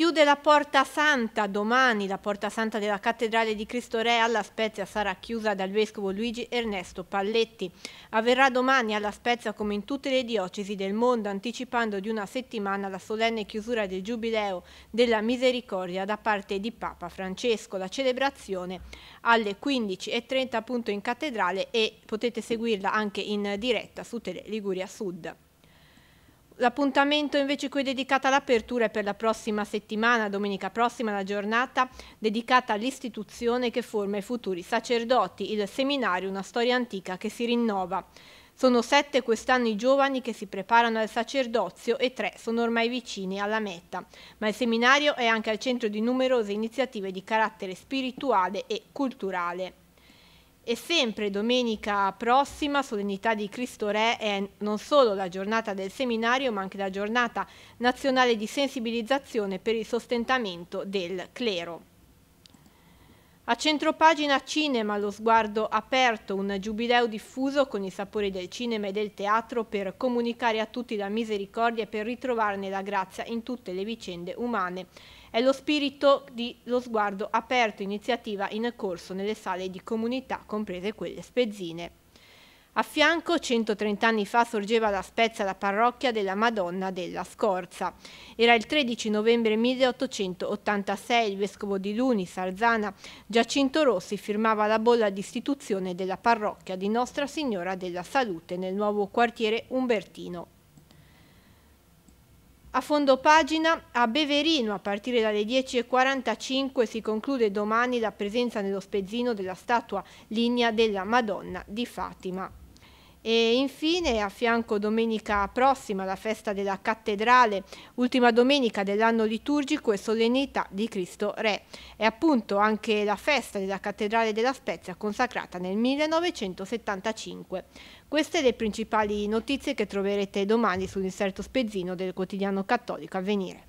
Chiude la Porta Santa domani, la Porta Santa della Cattedrale di Cristo Re alla Spezia sarà chiusa dal Vescovo Luigi Ernesto Palletti. Avverrà domani alla Spezia come in tutte le diocesi del mondo, anticipando di una settimana la solenne chiusura del Giubileo della Misericordia da parte di Papa Francesco. La celebrazione alle 15.30 appunto in cattedrale e potete seguirla anche in diretta su Tele Liguria Sud. L'appuntamento invece qui dedicato all'apertura è per la prossima settimana, domenica prossima, la giornata dedicata all'istituzione che forma i futuri sacerdoti, il seminario Una storia antica che si rinnova. Sono sette quest'anno i giovani che si preparano al sacerdozio e tre sono ormai vicini alla meta, ma il seminario è anche al centro di numerose iniziative di carattere spirituale e culturale e sempre domenica prossima, solennità di Cristo Re, è non solo la giornata del seminario ma anche la giornata nazionale di sensibilizzazione per il sostentamento del clero. A centropagina cinema lo sguardo aperto, un giubileo diffuso con i sapori del cinema e del teatro per comunicare a tutti la misericordia e per ritrovarne la grazia in tutte le vicende umane. È lo spirito di Lo sguardo aperto, iniziativa in corso nelle sale di comunità, comprese quelle spezzine. A fianco, 130 anni fa, sorgeva la Spezia la parrocchia della Madonna della Scorza. Era il 13 novembre 1886, il vescovo di Luni, Sarzana, Giacinto Rossi firmava la bolla di istituzione della parrocchia di Nostra Signora della Salute nel nuovo quartiere Umbertino. A fondo pagina, a Beverino a partire dalle 10.45 si conclude domani la presenza nello spezzino della statua lignea della Madonna di Fatima. E infine a fianco domenica prossima la festa della cattedrale, ultima domenica dell'anno liturgico e solennità di Cristo Re. È appunto anche la festa della cattedrale della Spezia consacrata nel 1975. Queste le principali notizie che troverete domani sull'inserto spezzino del quotidiano cattolico Avvenire.